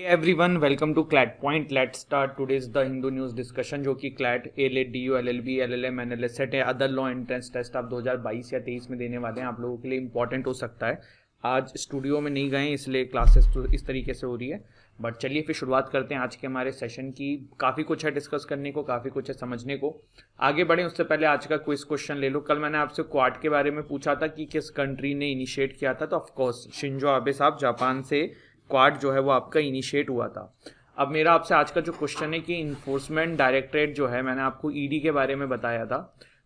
every one welcome to CLAT point let start today's the Hindu news discussion जो कि CLAT L let D U L L B L L M N L S set है other law entrance test आप दो हज़ार बाईस या तेईस में देने वाले हैं आप लोगों के लिए इंपॉर्टेंट हो सकता है आज स्टूडियो में नहीं गए इसलिए क्लासेस तो इस तरीके से हो रही है बट चलिए फिर शुरुआत करते हैं आज के हमारे सेशन की काफ़ी कुछ है डिस्कस करने को काफ़ी कुछ है समझने को आगे बढ़ें उससे पहले आज का क्विज क्वेश्चन ले लो कल मैंने आपसे क्वाड के बारे में पूछा था कि किस कंट्री ने इनिशिएट किया था तो ऑफकोर्स शिंजो आबे साहब जापान से स्क्वाड जो है वो आपका इनिशिएट हुआ था अब मेरा आपसे आज का जो क्वेश्चन है कि इन्फोर्समेंट डायरेक्टरेट जो है मैंने आपको ईडी e के बारे में बताया था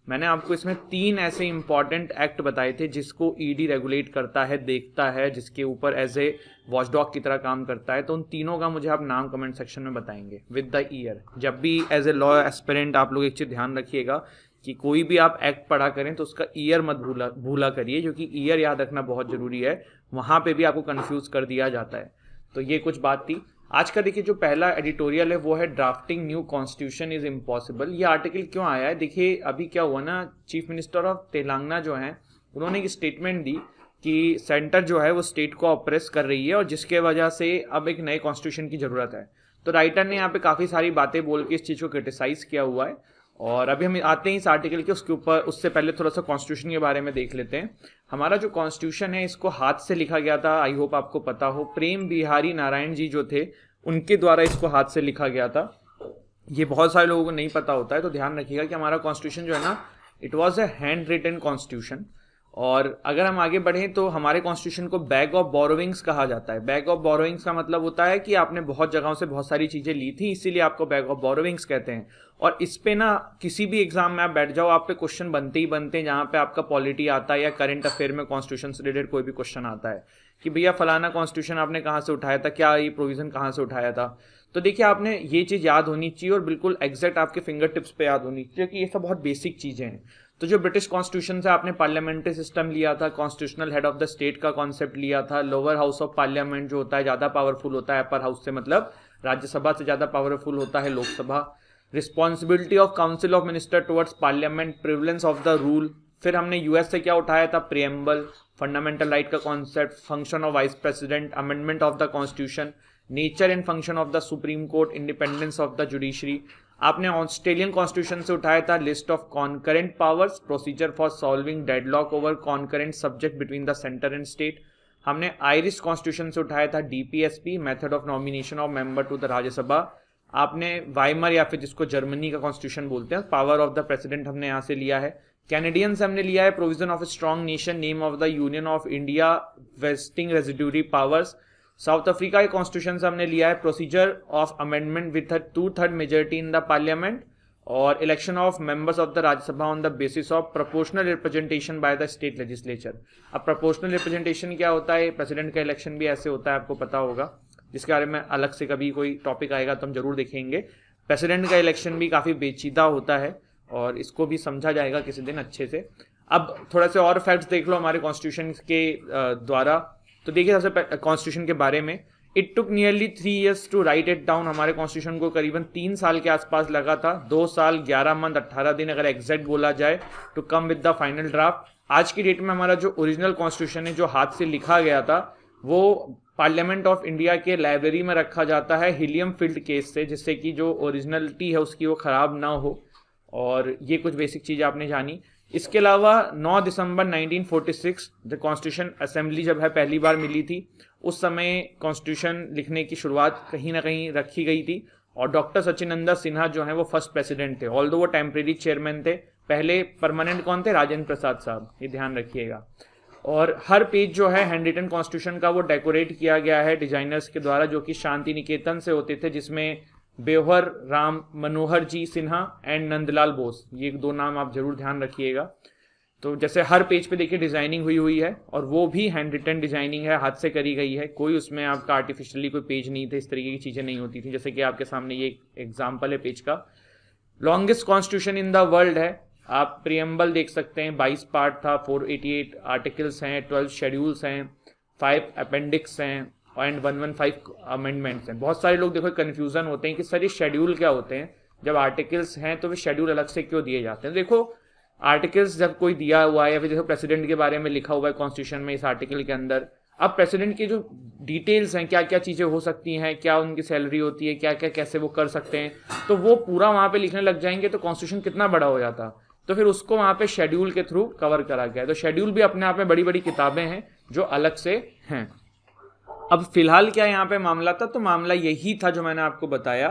मैंने आपको इसमें तीन ऐसे इंपॉर्टेंट एक्ट बताए थे जिसको ईडी e रेगुलेट करता है देखता है जिसके ऊपर एज ए वॉचडॉग की तरह काम करता है तो उन तीनों का मुझे आप नाम कमेंट सेक्शन में बताएंगे विद द ईयर जब भी एज ए लॉ एस्पेरेंट आप लोग एक चीज़ ध्यान रखिएगा कि कोई भी आप एक्ट पढ़ा करें तो उसका ईयर मत भूला भूला करिए क्योंकि ईयर याद रखना बहुत ज़रूरी है वहां पर भी आपको कन्फ्यूज़ कर दिया जाता है तो ये कुछ बात थी आज का देखिए जो पहला एडिटोरियल है वो है drafting new constitution is impossible ये आर्टिकल क्यों आया है देखिए अभी क्या हुआ ना चीफ मिनिस्टर ऑफ तेलंगाना जो है उन्होंने एक स्टेटमेंट दी कि सेंटर जो है वो स्टेट को ऑपरेस कर रही है और जिसके वजह से अब एक नए कॉन्स्टिट्यूशन की ज़रूरत है तो राइटर ने यहाँ पे काफ़ी सारी बातें बोल के इस चीज़ को क्रिटिसाइज़ किया हुआ है और अभी हम आते हैं इस आर्टिकल के उसके ऊपर उससे पहले थोड़ा सा कॉन्स्टिट्यूशन के बारे में देख लेते हैं हमारा जो कॉन्स्टिट्यूशन है इसको हाथ से लिखा गया था आई होप आपको पता हो प्रेम बिहारी नारायण जी जो थे उनके द्वारा इसको हाथ से लिखा गया था ये बहुत सारे लोगों को नहीं पता होता है तो ध्यान रखिएगा कि हमारा कॉन्स्टिट्यूशन जो है ना it was a hand written constitution और अगर हम आगे बढ़ें तो हमारे कॉन्स्टिट्यूशन को बैग ऑफ बोरोविंग्स कहा जाता है बैग ऑफ बोरोविंग्स का मतलब होता है कि आपने बहुत जगहों से बहुत सारी चीज़ें ली थी इसीलिए आपको बैग ऑफ बोरोविंग्स कहते हैं और इस पे ना किसी भी एग्जाम में आप बैठ जाओ आप पे क्वेश्चन बनते ही बनते हैं जहाँ पे आपका पॉलिटी आता है या करंट अफेयर में कॉन्स्टिट्यूशन से रिलेटेड कोई भी क्वेश्चन आता है कि भैया फलाना कॉन्स्टिट्यूशन आपने कहाँ से उठाया था क्या ये प्रोविज़न कहाँ से उठाया था तो देखिए आपने ये चीज़ याद होनी चाहिए और बिल्कुल एग्जैक्ट आपके फिंगर टिप्स पर याद होनी चाहिए क्योंकि ये सब बहुत बेसिक चीज़ें हैं तो जो ब्रिटिश कॉन्स्टिट्यूशन से आपने पार्लियामेंट्री सिस्टम लिया था constitutional head of the state का कॉन्सेप्ट लिया था लोअर हाउस ऑफ पार्लियामेंट जो होता है ज़्यादा पावरफुल होता है अपर हाउस से मतलब राज्यसभा से ज़्यादा पावरफुल होता है Lok Sabha responsibility of council of minister towards parliament prevalence of the rule फिर हमने यूएस से क्या उठाया था प्रियम्बल फंडामेंटल राइट का concept function of vice president amendment of the constitution nature and function of the supreme court independence of the judiciary आपने Australian constitution से उठाया था list of concurrent powers procedure for solving deadlock over concurrent subject between the centre and state हमने Irish constitution से उठाया था DPSP method of nomination of member to the Rajya Sabha आपने Weimar या फिर जिसको जर्मनी का कॉन्स्टिट्यूशन बोलते हैं पावर ऑफ द प्रेसिडेंट हमने यहाँ से लिया है कैनेडियन से हमने लिया है provision of a strong nation name of the union of India vesting residuary powers South Africa के कॉन्स्टिट्यूशन से हमने लिया है procedure of amendment with two third majority in the parliament और election of members of the Rajya Sabha on the basis of proportional representation by the state legislature अब proportional representation क्या होता है प्रेसिडेंट का इलेक्शन भी ऐसे होता है आपको पता होगा जिसके बारे में अलग से कभी कोई टॉपिक आएगा तो हम जरूर देखेंगे प्रेसिडेंट का इलेक्शन भी काफ़ी बेचीदा होता है और इसको भी समझा जाएगा किसी दिन अच्छे से अब थोड़ा से और फैक्ट्स देख लो हमारे कॉन्स्टिट्यूशन के द्वारा तो देखिए सबसे कॉन्स्टिट्यूशन के बारे में it took nearly three years to write it down हमारे कॉन्स्टिट्यूशन को करीबन तीन साल के आसपास लगा था दो साल ग्यारह मंथ अट्ठारह दिन अगर एग्जैक्ट बोला जाए to come with the final draft आज की डेट में हमारा जो ओरिजिनल कॉन्स्टिट्यूशन है जो हाथ से लिखा गया था वो पार्लियामेंट ऑफ इंडिया के लाइब्रेरी में रखा जाता है हीलियम फील्ड केस से जिससे कि जो ओरिजिनलिटी है उसकी वो ख़राब ना हो और ये कुछ बेसिक चीज़ आपने जानी इसके अलावा 9 दिसंबर 1946 द कॉन्स्टिट्यूशन असेंबली जब है पहली बार मिली थी उस समय कॉन्स्टिट्यूशन लिखने की शुरुआत कहीं ना कहीं रखी गई थी और डॉक्टर सचिनंदा सिन्हा जो हैं वो फर्स्ट प्रेसिडेंट थे ऑल दो वो टेम्प्रेरी चेयरमैन थे पहले परमानेंट कौन थे राजेंद्र प्रसाद साहब ये ध्यान रखिएगा और हर पेज जो है हैंड रिटन कॉन्स्टिट्यूशन का वो डेकोरेट किया गया है डिजाइनर्स के द्वारा जो कि शांति निकेतन से होते थे जिसमें बेहर राम मनोहर जी सिन्हा एंड नंदलाल बोस ये दो नाम आप जरूर ध्यान रखिएगा तो जैसे हर पेज पे देखिए डिजाइनिंग हुई हुई है और वो भी हैंड रिटन डिजाइनिंग है हाथ से करी गई है कोई उसमें आपका आर्टिफिशियली कोई पेज नहीं थे इस तरीके की चीज़ें नहीं होती थी जैसे कि आपके सामने ये एग्जाम्पल है पेज का longest constitution in the world है आप प्रियम्बल देख सकते हैं बाईस पार्ट था फोर आर्टिकल्स हैं ट्वेल्व शेड्यूल्स हैं फाइव अपेंडिक्स हैं and one one five amendments हैं बहुत सारे लोग देखो कन्फ्यूज़न होते हैं कि सर ये शेड्यूल क्या होते हैं जब आर्टिकल्स हैं तो वे शेड्यूल अलग से क्यों दिए जाते हैं तो देखो आर्टिकल्स जब कोई दिया हुआ है या फिर जैसे प्रेसिडेंट के बारे में लिखा हुआ है कॉन्स्टिट्यूशन में इस आर्टिकल के अंदर अब प्रेसिडेंट की जो डिटेल्स हैं क्या क्या चीज़ें हो सकती हैं क्या उनकी सैलरी होती है क्या क्या कैसे वो कर सकते हैं तो वो पूरा वहाँ पे लिखने लग जाएंगे तो कॉन्स्टिट्यूशन कितना बड़ा हो जाता तो फिर उसको वहाँ पे शेड्यूल के थ्रू कवर करा गया है तो शेड्यूल भी अपने आप में बड़ी बड़ी किताबें हैं जो अलग से हैं अब फिलहाल क्या यहाँ पे मामला था तो मामला यही था जो मैंने आपको बताया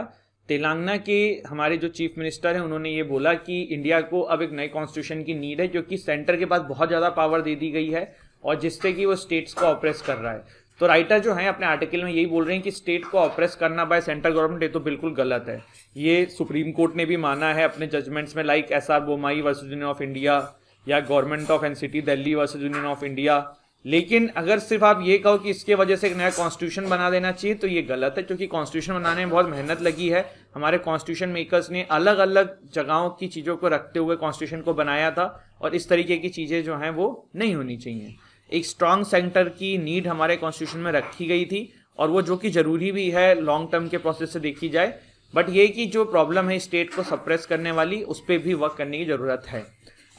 तेलंगाना के हमारे जो चीफ मिनिस्टर हैं उन्होंने ये बोला कि इंडिया को अब एक नए कॉन्स्टिट्यूशन की नीड है क्योंकि सेंटर के पास बहुत ज़्यादा पावर दे दी गई है और जिससे कि वो स्टेट्स को ऑपरेस कर रहा है तो राइटर जो है अपने आर्टिकल में यही बोल रहे हैं कि स्टेट को ऑपरेस करना बाय सेंट्रल गवर्नमेंट ये तो बिल्कुल गलत है ये सुप्रीम कोर्ट ने भी माना है अपने जजमेंट्स में like S R Bommai versus union of India या government of N CT Delhi versus union of India लेकिन अगर सिर्फ आप ये कहो कि इसके वजह से एक नया कॉन्स्टिट्यूशन बना देना चाहिए तो ये गलत है क्योंकि कॉन्स्टिट्यूशन बनाने में बहुत मेहनत लगी है हमारे कॉन्स्टिट्यूशन मेकर्स ने अलग अलग जगहों की चीज़ों को रखते हुए कॉन्स्टिट्यूशन को बनाया था और इस तरीके की चीज़ें जो हैं वो नहीं होनी चाहिए एक स्ट्रांग सेंटर की नीड हमारे कॉन्स्टिट्यूशन में रखी गई थी और वो जो कि ज़रूरी भी है लॉन्ग टर्म के प्रोसेस से देखी जाए बट ये कि जो प्रॉब्लम है स्टेट को सप्रेस करने वाली उस पर भी वर्क करने की ज़रूरत है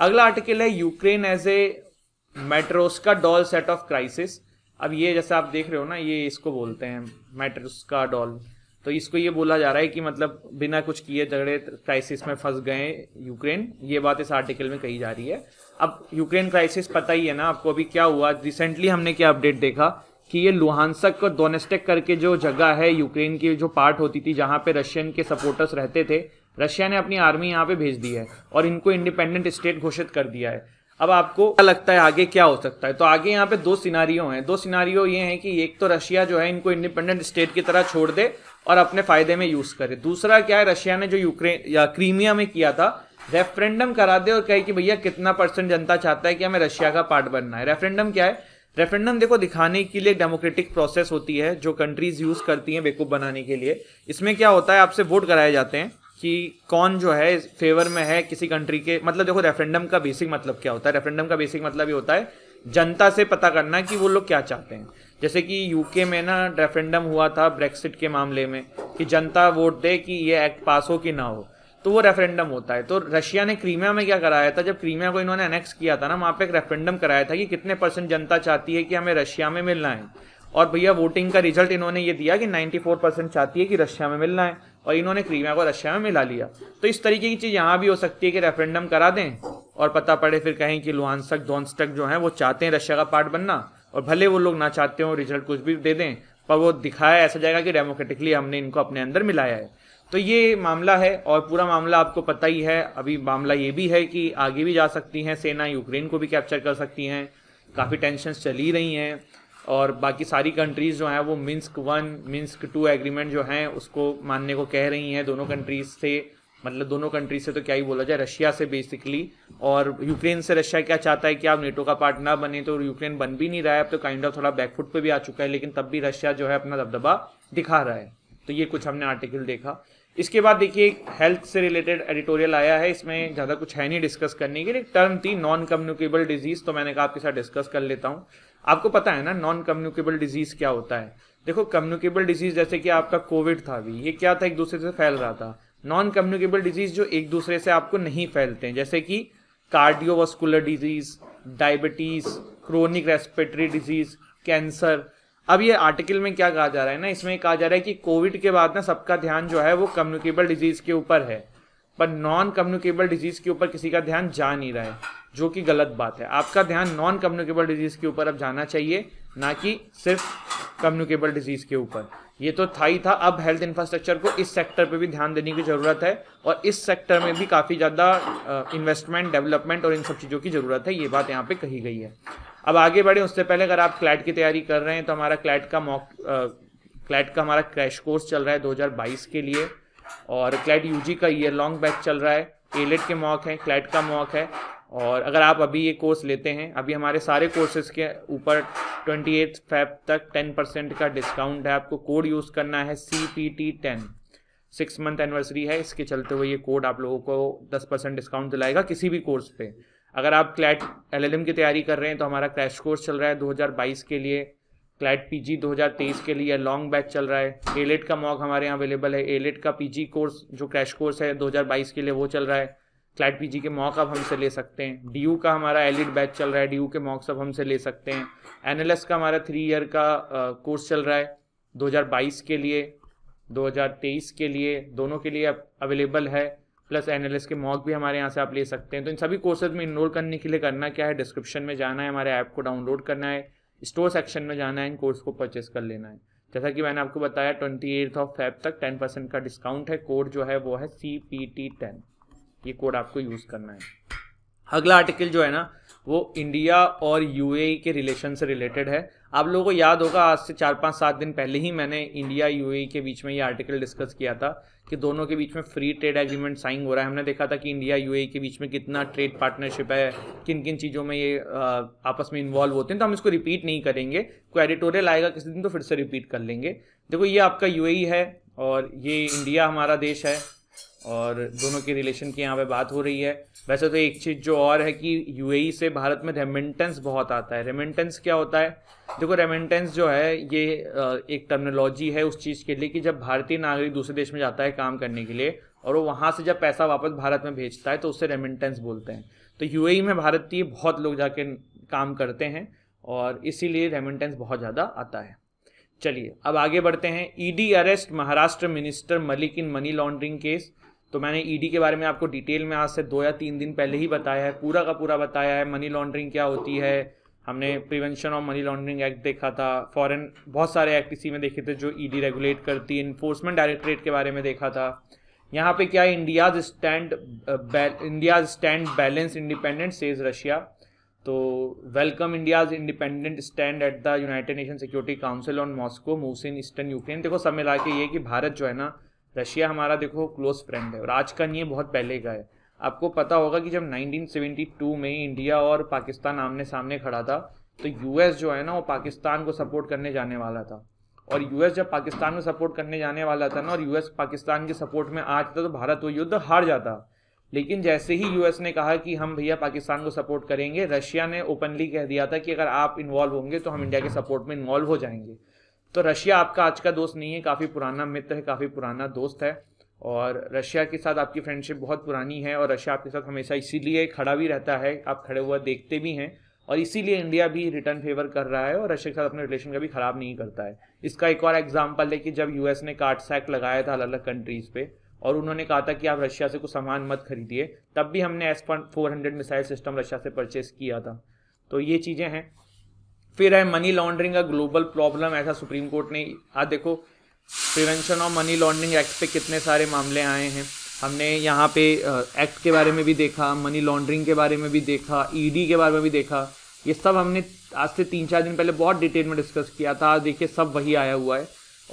अगला आर्टिकल है Ukraine as a matryoshka doll set of crisis अब ये जैसा आप देख रहे हो ना ये इसको बोलते हैं मेट्रोस्का डॉल तो इसको ये बोला जा रहा है कि मतलब बिना कुछ किए झगड़े क्राइसिस में फंस गए यूक्रेन ये बात इस आर्टिकल में कही जा रही है अब यूक्रेन क्राइसिस पता ही है ना आपको अभी क्या हुआ रिसेंटली हमने क्या अपडेट देखा कि ये लुहानसक और डोनेस्टिक करके जो जगह है यूक्रेन की जो पार्ट होती थी जहाँ पे रशियन के सपोर्टर्स रहते थे रशिया ने अपनी आर्मी यहाँ पे भेज दी है और इनको इंडिपेंडेंट स्टेट घोषित कर दिया है अब आपको क्या लगता है आगे क्या हो सकता है तो आगे यहाँ पे दो सिनारियो हैं दो सिनारियो ये हैं कि एक तो रशिया जो है इनको इंडिपेंडेंट स्टेट की तरह छोड़ दे और अपने फायदे में यूज करे दूसरा क्या है रशिया ने जो यूक्रेन या क्रीमिया में किया था रेफरेंडम करा दे और कहे कि भैया कितना परसेंट जनता चाहता है कि हमें रशिया का पार्ट बनना है रेफरेंडम क्या है रेफरेंडम देखो दिखाने के लिए डेमोक्रेटिक प्रोसेस होती है जो कंट्रीज यूज करती हैं बेकूफ़ बनाने के लिए इसमें क्या होता है आपसे वोट कराए जाते हैं कि कौन जो है फेवर में है किसी कंट्री के मतलब देखो रेफरेंडम का बेसिक मतलब क्या होता है रेफरेंडम का बेसिक मतलब ये होता है जनता से पता करना कि वो लोग क्या चाहते हैं जैसे कि यूके में ना रेफरेंडम हुआ था ब्रेक्सिट के मामले में कि जनता वोट दे कि ये एक्ट पास हो कि ना हो तो वो रेफरेंडम होता है तो रशिया ने क्रीमिया में क्या कराया था जब क्रीमिया को इन्होंने अनेक्स किया था ना वहाँ पे एक रेफरेंडम कराया था कि कितने परसेंट जनता चाहती है कि हमें रशिया में मिलना है और भैया वोटिंग का रिजल्ट इन्होंने ये दिया कि 94 परसेंट चाहती है कि रशिया में मिलना है और इन्होंने क्रीमिया को रशिया में मिला लिया तो इस तरीके की चीज़ यहाँ भी हो सकती है कि रेफरेंडम करा दें और पता पड़े फिर कहें कि लुहानसक धोनस्टक जो हैं वो चाहते हैं रशिया का पार्ट बनना और भले वो लोग ना चाहते हो रिजल्ट कुछ भी दे दें पर वो दिखाया ऐसा जाएगा कि डेमोक्रेटिकली हमने इनको अपने अंदर मिलाया है तो ये मामला है और पूरा मामला आपको पता ही है अभी मामला ये भी है कि आगे भी जा सकती हैं सेना यूक्रेन को भी कैप्चर कर सकती हैं काफ़ी टेंशन चली रही हैं और बाकी सारी कंट्रीज़ जो हैं वो Minsk one Minsk two agreement जो हैं उसको मानने को कह रही हैं दोनों कंट्रीज़ से मतलब दोनों कंट्री से तो क्या ही बोला जाए रशिया से बेसिकली और यूक्रेन से रशिया क्या चाहता है कि आप नेटो का पार्ट ना बने तो यूक्रेन बन भी नहीं रहा है अब तो काइंड ऑफ थोड़ा बैकफुट पे भी आ चुका है लेकिन तब भी रशिया जो है अपना दबदबा दिखा रहा है तो ये कुछ हमने आर्टिकल देखा इसके बाद देखिए एक हेल्थ से रिलेटेड एडिटोरियल आया है इसमें ज़्यादा कुछ है नहीं डिस्कस करने के लिए टर्म थी नॉन कम्युनिकेबल डिजीज़ तो मैंने कहा आपके साथ डिस्कस कर लेता हूँ आपको पता है ना नॉन कम्युनिकेबल डिजीज क्या होता है देखो कम्युनिकेबल डिजीज जैसे कि आपका कोविड था अभी ये क्या था एक दूसरे से फैल रहा था नॉन कम्युनिकेबल डिजीज जो एक दूसरे से आपको नहीं फैलते हैं जैसे कि cardiovascular disease diabetes chronic respiratory disease cancer अब ये आर्टिकल में क्या कहा जा रहा है ना इसमें कहा जा रहा है कि कोविड के बाद ना सबका ध्यान जो है वो कम्युनिकेबल डिजीज के ऊपर है पर नॉन कम्युनिकेबल डिजीज़ के ऊपर किसी का ध्यान जा नहीं रहा है जो कि गलत बात है आपका ध्यान नॉन कम्युनिकेबल डिजीज़ के ऊपर अब जाना चाहिए ना कि सिर्फ कम्युनिकेबल डिजीज़ के ऊपर ये तो था ही था अब हेल्थ इंफ्रास्ट्रक्चर को इस सेक्टर पे भी ध्यान देने की ज़रूरत है और इस सेक्टर में भी काफ़ी ज़्यादा इन्वेस्टमेंट डेवलपमेंट और इन सब चीज़ों की ज़रूरत है ये बात यहाँ पे कही गई है अब आगे बढ़े उससे पहले अगर आप क्लैट की तैयारी कर रहे हैं तो हमारा क्लैट का मॉक क्लैट का हमारा क्रैश कोर्स चल रहा है 2022 के लिए और क्लैट यूजी का ईयर लॉन्ग बैच चल रहा है एलेट e के मॉक हैं क्लैट का मॉक है और अगर आप अभी ये कोर्स लेते हैं अभी हमारे सारे कोर्सेज़ के ऊपर ट्वेंटी एट फैब तक टेन परसेंट का डिस्काउंट है आपको कोड यूज़ करना है C P T ten six month anniversary है इसके चलते हुए ये कोड आप लोगों को दस परसेंट डिस्काउंट दिलाएगा किसी भी कोर्स पे अगर आप क्लैट एलएलएम की तैयारी कर रहे हैं तो हमारा क्रैश कोर्स चल रहा है 2022 के लिए क्लैट पीजी 2023 के लिए लॉन्ग बैच चल रहा है एलेट e का मॉक हमारे यहाँ अवेलेबल है एलेट e का पीजी कोर्स जो क्रैश कोर्स है 2022 के लिए वो चल रहा है क्लैट पीजी के मॉक अब हमसे ले सकते हैं डी का हमारा एलिट बैच e चल रहा है डी के मॉक्स अब हमसे ले सकते हैं एन का हमारा थ्री ईयर का कोर्स चल रहा है 2022 के लिए 2023 के लिए दोनों के लिए अवेलेबल है प्लस एन के मॉक भी हमारे यहाँ से आप ले सकते हैं तो इन सभी कोर्सेज में इनरोल करने के लिए करना क्या है डिस्क्रिप्शन में जाना है हमारे ऐप को डाउनलोड करना है स्टोर सेक्शन में जाना है इन कोर्स को परचेस कर लेना है जैसा कि मैंने आपको बताया ट्वेंटी एट्थ ऑफ फेब तक टेन परसेंट का डिस्काउंट है कोड जो है वो है सी पी टी टेन ये कोड आपको यूज़ करना है अगला आर्टिकल जो है ना वो इंडिया और यूएई e के रिलेशन से रिलेटेड है आप लोगों को याद होगा आज से चार पाँच सात दिन पहले ही मैंने इंडिया यूएई e के बीच में ये आर्टिकल डिस्कस किया था कि दोनों के बीच में फ्री ट्रेड एग्रीमेंट साइन हो रहा है हमने देखा था कि इंडिया यूएई e के बीच में कितना ट्रेड पार्टनरशिप है किन किन चीज़ों में ये आपस में इन्वॉल्व होते हैं तो हम इसको रिपीट नहीं करेंगे कोई एडिटोरियल आएगा किसी दिन तो फिर से रिपीट कर लेंगे देखो ये आपका यू है और ये इंडिया हमारा देश है और दोनों के रिलेशन की यहाँ पे बात हो रही है वैसे तो एक चीज़ जो और है कि यूएई e से भारत में रेमिटेंस बहुत आता है रेमिटेंस क्या होता है देखो रेमिटेंस जो है ये एक टर्मिनोलॉजी है उस चीज़ के लिए कि जब भारतीय नागरिक दूसरे देश में जाता है काम करने के लिए और वो वहाँ से जब पैसा वापस भारत में भेजता है तो उससे रेमिटेंस बोलते हैं तो यू e में भारतीय बहुत लोग जाके काम करते हैं और इसीलिए रेमिटेंस बहुत ज़्यादा आता है चलिए अब आगे बढ़ते हैं ED e arrest Maharashtra minister Malik in money laundering case तो मैंने ईडी e के बारे में आपको डिटेल में आज से दो या तीन दिन पहले ही बताया है पूरा का पूरा बताया है मनी लॉन्ड्रिंग क्या होती है हमने prevention of money laundering act देखा था फॉरेन बहुत सारे एक्ट इसी में देखे थे जो ईडी e रेगुलेट करती है इन्फोर्समेंट डायरेक्टरेट के बारे में देखा था यहाँ पे क्या India's stand India's stand balance independent says Russia तो welcome India's independent stand at the United Nation Security Council on Moscow moves in eastern Ukraine देखो सब मिला के ये कि भारत जो है ना रशिया हमारा देखो क्लोज फ्रेंड है और आज का नहीं है बहुत पहले का है आपको पता होगा कि जब 1972 में इंडिया और पाकिस्तान आमने सामने खड़ा था तो यूएस जो है ना वो पाकिस्तान को सपोर्ट करने जाने वाला था और यूएस जब पाकिस्तान को सपोर्ट करने जाने वाला था ना और यूएस पाकिस्तान के सपोर्ट में आ जाता तो भारत वो युद्ध हार जाता लेकिन जैसे ही यूएस ने कहा कि हम भैया पाकिस्तान को सपोर्ट करेंगे रशिया ने ओपनली कह दिया था कि अगर आप इन्वॉल्व होंगे तो हम इंडिया के सपोर्ट में इन्वॉल्व हो जाएंगे तो रशिया आपका आज का दोस्त नहीं है काफ़ी पुराना मित्र है काफ़ी पुराना दोस्त है और रशिया के साथ आपकी फ्रेंडशिप बहुत पुरानी है और रशिया आपके साथ हमेशा इसीलिए खड़ा भी रहता है आप खड़े हुआ देखते भी हैं और इसीलिए इंडिया भी रिटर्न फेवर कर रहा है और रशिया के साथ अपने रिलेशन कभी ख़राब नहीं करता है इसका एक और एग्जाम्पल है कि जब यू ने कार्ड सैक लगाया था अलग अलग कंट्रीज़ पे और उन्होंने कहा था कि आप रशिया से कुछ सामान मत खरीदिए तब भी हमने S four hundred missile system Russia से परचेस किया था तो ये चीज़ें हैं फिर है money laundering a global problem ऐसा सुप्रीम कोर्ट ने आज देखो prevention of money laundering act पे कितने सारे मामले आए हैं हमने यहाँ पे एक्ट के बारे में भी देखा मनी लॉन्ड्रिंग के बारे में भी देखा ईडी e के बारे में भी देखा ये सब हमने आज से तीन चार दिन पहले बहुत डिटेल में डिस्कस किया था आज देखिए सब वही आया हुआ है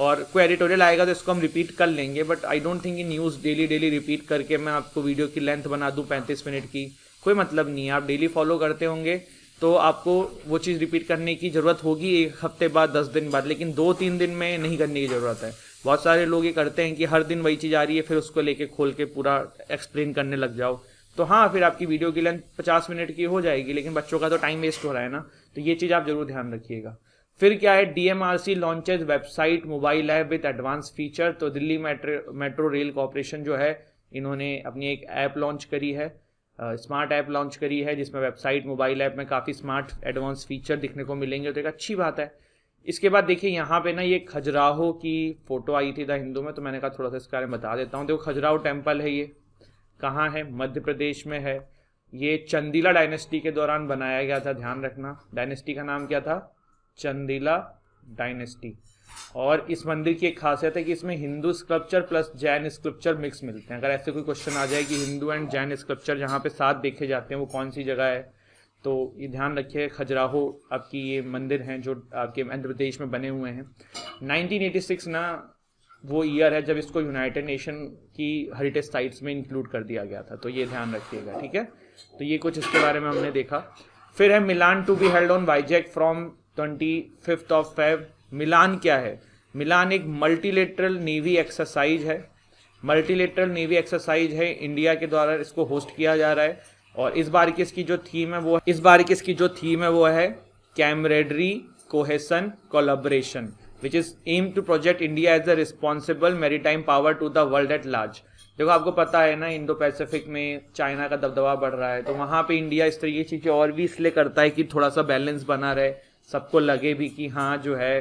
और कोई एडिटोरियल आएगा तो इसको हम रिपीट कर लेंगे but I don't think news daily daily repeat करके मैं आपको वीडियो की लेंथ बना दूँ पैंतीस मिनट की कोई मतलब नहीं है आप डेली फॉलो करते होंगे तो आपको वो चीज़ रिपीट करने की ज़रूरत होगी एक हफ्ते बाद दस दिन बाद लेकिन दो तीन दिन में नहीं करने की ज़रूरत है बहुत सारे लोग ये करते हैं कि हर दिन वही चीज़ आ रही है फिर उसको लेके खोल के पूरा एक्सप्लेन करने लग जाओ तो हाँ फिर आपकी वीडियो की लेंथ पचास मिनट की हो जाएगी लेकिन बच्चों का तो टाइम वेस्ट हो रहा है ना तो ये चीज़ आप ज़रूर ध्यान रखिएगा फिर क्या है D M R C launches website mobile app with advance feature तो Delhi metro metro rail corporation जो है इन्होंने अपनी एक ऐप लॉन्च करी है स्मार्ट ऐप लॉन्च करी है जिसमें वेबसाइट मोबाइल ऐप में काफ़ी स्मार्ट एडवांस फीचर दिखने को मिलेंगे तो एक अच्छी बात है इसके बाद देखिए यहाँ पे ना ये खजुराहो की फ़ोटो आई थी द हिंदू में तो मैंने कहा थोड़ा सा इसके बारे में बता देता हूँ देखो खजुराहो टेम्पल है ये कहाँ है मध्य प्रदेश में है ये चंदीला डायनेस्टी के दौरान बनाया गया था ध्यान रखना डायनेस्टी का नाम क्या था चंदीला डायनेस्टी और इस मंदिर की एक खासियत है कि इसमें Hindu sculpture plus Jain sculpture mix मिलते हैं अगर ऐसे कोई क्वेश्चन आ जाए कि हिंदू एंड जैन स्कल्पचर जहाँ पे साथ देखे जाते हैं वो कौन सी जगह है तो ये ध्यान रखिए खजुराहो आपकी ये मंदिर हैं जो आपके आंध्र प्रदेश में बने हुए हैं 1986 ना वो ईयर है जब इसको यूनाइटेड नेशन की हेरिटेज साइट्स में इंक्लूड कर दिया गया था तो ये ध्यान रखिएगा ठीक है तो ये कुछ इसके बारे में हमने देखा फिर है Milan to be held on Vizag from twenty fifth of Feb Milan क्या है मिलान एक मल्टीलेटरल नेवी एक्सरसाइज है मल्टीलेटरल नेवी एक्सरसाइज है इंडिया के द्वारा इसको होस्ट किया जा रहा है और इस बार की इसकी जो थीम है वो इस बार की इसकी जो थीम है वो है camaraderie cohesion collaboration which is aim to project India as a responsible merry power to the world at large देखो आपको पता है ना इंडो पैसिफिक में चाइना का दबदबा बढ़ रहा है तो वहाँ पे इंडिया इस तरीके की चीज़ें और भी इसलिए करता है कि थोड़ा सा बैलेंस बना रहे सबको लगे भी कि हाँ जो है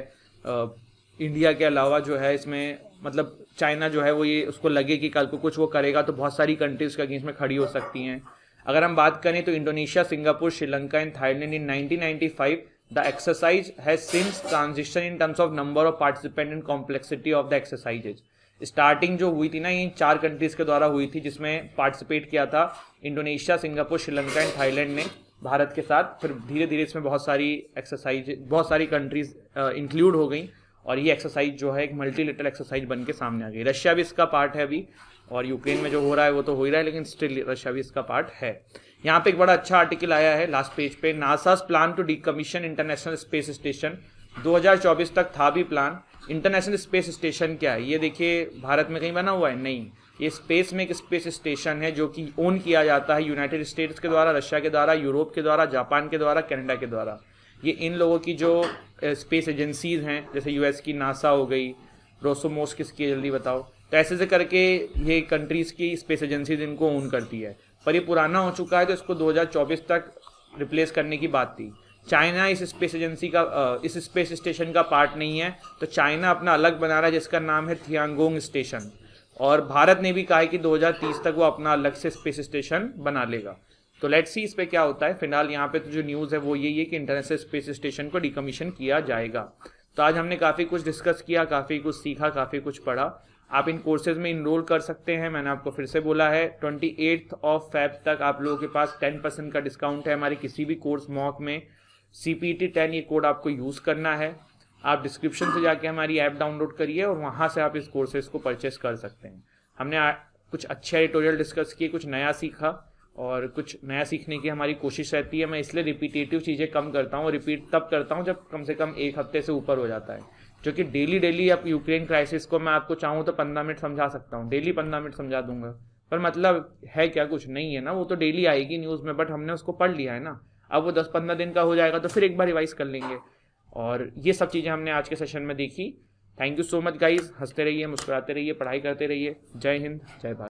इंडिया के अलावा जो है इसमें मतलब चाइना जो है वो ये उसको लगे कि कल को कुछ वो करेगा तो बहुत सारी कंट्रीज़ के अगेंस्ट में खड़ी हो सकती हैं अगर हम बात करें तो Indonesia Singapore Sri Lanka and Thailand in 1995 the exercise has since transition in terms of number of participant and complexity of the exercises starting जो हुई थी ना ये चार कंट्रीज़ के द्वारा हुई थी जिसमें पार्टिसिपेट किया था Indonesia Singapore Sri Lanka and Thailand ने भारत के साथ फिर धीरे धीरे इसमें बहुत सारी एक्सरसाइज बहुत सारी कंट्रीज इंक्लूड uh, हो गई और ये एक्सरसाइज जो है एक मल्टीलेटरल एक्सरसाइज बन के सामने आ गई रशिया भी इसका पार्ट है अभी और यूक्रेन में जो हो रहा है वो तो हो ही रहा है लेकिन स्टिल रशिया भी इसका पार्ट है यहाँ पे एक बड़ा अच्छा आर्टिकल आया है लास्ट पेज पे NASA's plan to de international space station 2024 तक था भी प्लान इंटरनेशनल स्पेस स्टेशन क्या है ये देखिए भारत में कहीं बना हुआ है नहीं ये स्पेस में एक स्पेस स्टेशन है जो कि ओन किया जाता है यूनाइटेड स्टेट्स के द्वारा रशिया के द्वारा यूरोप के द्वारा जापान के द्वारा कनाडा के द्वारा ये इन लोगों की जो स्पेस एजेंसीज हैं जैसे यूएस की नासा हो गई रोसोमोस किसकी जल्दी बताओ तो ऐसे से करके ये कंट्रीज़ की स्पेस एजेंसीज इनको ओन करती है पर ये पुराना हो चुका है तो इसको 2024 तक रिप्लेस करने की बात थी चाइना इस स्पेस एजेंसी का इस स्पेस स्टेशन का पार्ट नहीं है तो चाइना अपना अलग बना रहा है जिसका नाम है थियांगोंग स्टेशन और भारत ने भी कहा है कि 2030 तक वो अपना अलग से स्पेस स्टेशन बना लेगा तो लेट्स सी इस पर क्या होता है फिलहाल यहाँ पे तो जो न्यूज़ है वो यही है कि इंटरनेशनल स्पेस स्टेशन को डिकमीशन किया जाएगा तो आज हमने काफ़ी कुछ डिस्कस किया काफ़ी कुछ सीखा काफ़ी कुछ पढ़ा आप इन कोर्सेज में इनरोल कर सकते हैं मैंने आपको फिर से बोला है ट्वेंटी एट्थ ऑफ फैब तक आप लोगों के पास टेन परसेंट का डिस्काउंट है हमारे किसी भी कोर्स मॉक में सी पी टी टेन ये कोड आपको यूज़ करना है आप डिस्क्रिप्शन से जाके हमारी ऐप डाउनलोड करिए और वहाँ से आप इस कोर्सेज को परचेस कर सकते हैं हमने कुछ अच्छे एडिटोरियल डिस्कस किए कुछ नया सीखा और कुछ नया सीखने की हमारी कोशिश रहती है मैं इसलिए रिपीटेटिव चीज़ें कम करता हूँ रिपीट तब करता हूँ जब कम से कम एक हफ्ते से ऊपर हो जाता है जो कि डेली डेली आप यूक्रेन क्राइसिस को मैं आपको चाहूँ तो पंद्रह मिनट समझा सकता हूँ डेली पंद्रह मिनट समझा दूंगा पर मतलब है क्या कुछ नहीं है ना वो तो डेली आएगी न्यूज़ में बट हमने उसको पढ़ लिया है ना अब वो दस पंद्रह दिन का हो जाएगा तो फिर एक बार रिवाइज कर लेंगे और ये सब चीज़ें हमने आज के सेशन में देखी thank you so much guys हंसते रहिए मुस्कुराते रहिए पढ़ाई करते रहिए जय हिंद जय भारत